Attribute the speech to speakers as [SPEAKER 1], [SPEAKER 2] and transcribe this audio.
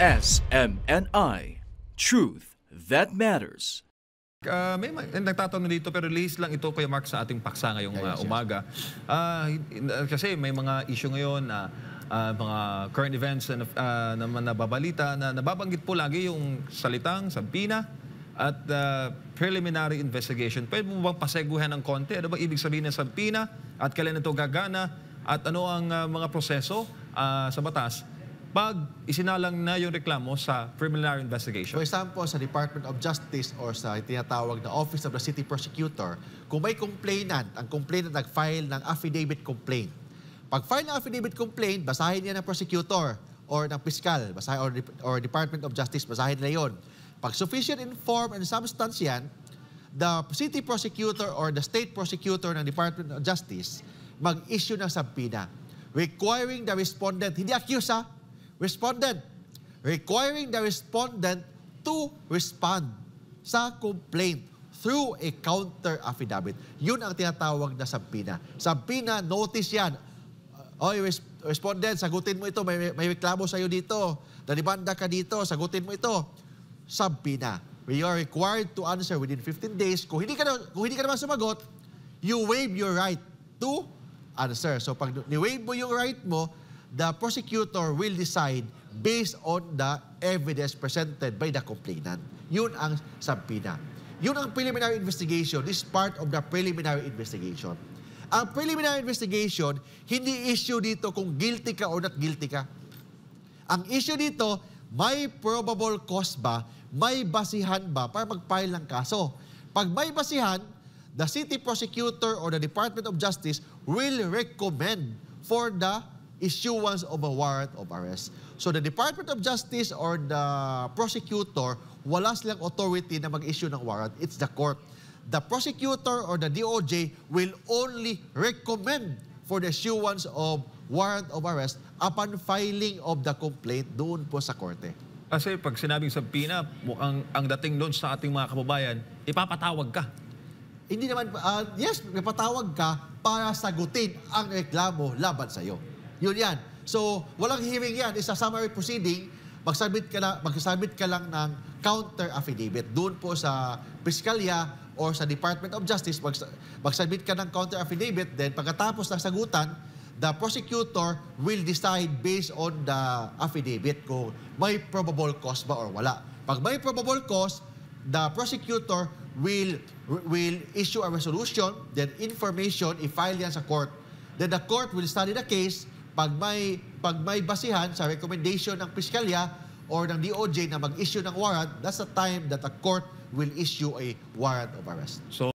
[SPEAKER 1] SMNI. Truth that matters. Uh, may nagtatanong dito pero release lang ito kay Mark sa ating paksa ngayong uh, umaga. Uh, kasi may mga issue ngayon na uh, mga current events na uh, naman nababalita na nababanggit po lagi yung salitang sampina at uh, preliminary investigation. Pwede mo bang paseguhan ng konti? Ano ba ibig sabihin ng sampina at kailan ito gagana at ano ang uh, mga proseso uh, sa batas pag isinalang na yung reklamo sa preliminary investigation. For
[SPEAKER 2] example, sa Department of Justice or sa tinatawag na Office of the City Prosecutor, kung may complainant, ang complainant nag-file ng affidavit complaint. Pag-file ng affidavit complaint, basahin niya ng prosecutor or ng piskal basahin, or, or Department of Justice, basahin nila yon. Pag sufficient in form and substance yan, the city prosecutor or the state prosecutor ng Department of Justice mag-issue ng subpoena requiring the respondent, hindi accused ha, respondent, requiring the respondent to respond sa complaint through a counter affidavit. Yun ang tinatawag na sampina. Sampina, notice yan. Oy, respondent, sagutin mo ito. May, may reklamo sa'yo dito. Nalibanda ka dito. Sagutin mo ito. Sampina. We are required to answer within 15 days. Kung hindi ka, na, kung hindi ka naman sumagot, you waive your right to answer. So pag ni-waive mo yung right mo, the prosecutor will decide based on the evidence presented by the complainant. Yun ang sampina. Yun ang preliminary investigation is part of the preliminary investigation. Ang preliminary investigation, hindi issue dito kung guilty ka or not guilty ka. Ang issue dito, may probable cause ba, may basihan ba para mag-file ng kaso. Pag may basihan, the city prosecutor or the Department of Justice will recommend for the issuance of a warrant of arrest. So the Department of Justice or the prosecutor, wala silang authority na mag-issue ng warrant. It's the court. The prosecutor or the DOJ will only recommend for the issuance of warrant of arrest upon filing of the complaint doon po sa korte.
[SPEAKER 1] Kasi pag sinabing subpoena, mukhang ang dating noon sa ating mga kababayan, ipapatawag ka. Hindi naman,
[SPEAKER 2] uh, yes, ipatawag ka para sagutin ang reklamo laban sa iyo. Yun yan. So, walang hearing yan. Isa summary proceeding, mag-submit ka, lang, mag ka lang ng counter affidavit. Doon po sa Piskalya or sa Department of Justice, mag-submit ka ng counter affidavit. Then, pagkatapos ng sagutan, the prosecutor will decide based on the affidavit kung may probable cause ba or wala. Pag may probable cause, the prosecutor will will issue a resolution, then information, i-file yan sa court. Then the court will study the case, pag may, pag may basihan sa recommendation ng Piskalya or ng DOJ na mag-issue ng warrant, that's the time that a court will issue a warrant of arrest. So,